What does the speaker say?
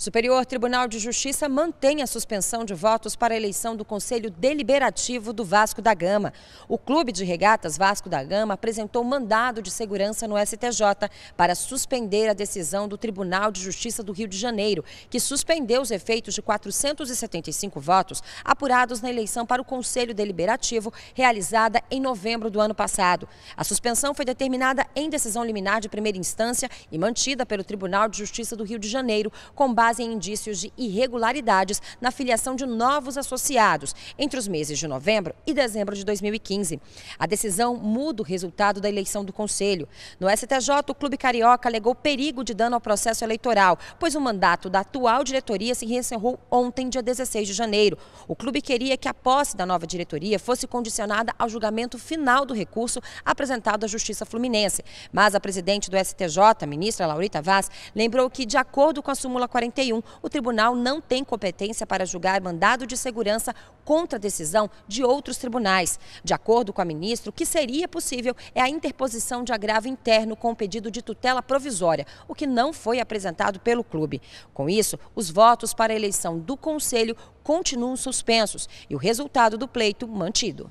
Superior Tribunal de Justiça mantém a suspensão de votos para a eleição do Conselho Deliberativo do Vasco da Gama. O Clube de Regatas Vasco da Gama apresentou mandado de segurança no STJ para suspender a decisão do Tribunal de Justiça do Rio de Janeiro, que suspendeu os efeitos de 475 votos apurados na eleição para o Conselho Deliberativo realizada em novembro do ano passado. A suspensão foi determinada em decisão liminar de primeira instância e mantida pelo Tribunal de Justiça do Rio de Janeiro com base trazem indícios de irregularidades na filiação de novos associados entre os meses de novembro e dezembro de 2015. A decisão muda o resultado da eleição do Conselho. No STJ, o Clube Carioca alegou perigo de dano ao processo eleitoral, pois o mandato da atual diretoria se encerrou ontem, dia 16 de janeiro. O clube queria que a posse da nova diretoria fosse condicionada ao julgamento final do recurso apresentado à Justiça Fluminense. Mas a presidente do STJ, a ministra Laurita Vaz, lembrou que, de acordo com a súmula 41, o tribunal não tem competência para julgar mandado de segurança contra a decisão de outros tribunais. De acordo com a ministra, o que seria possível é a interposição de agravo interno com pedido de tutela provisória, o que não foi apresentado pelo clube. Com isso, os votos para a eleição do conselho continuam suspensos e o resultado do pleito mantido.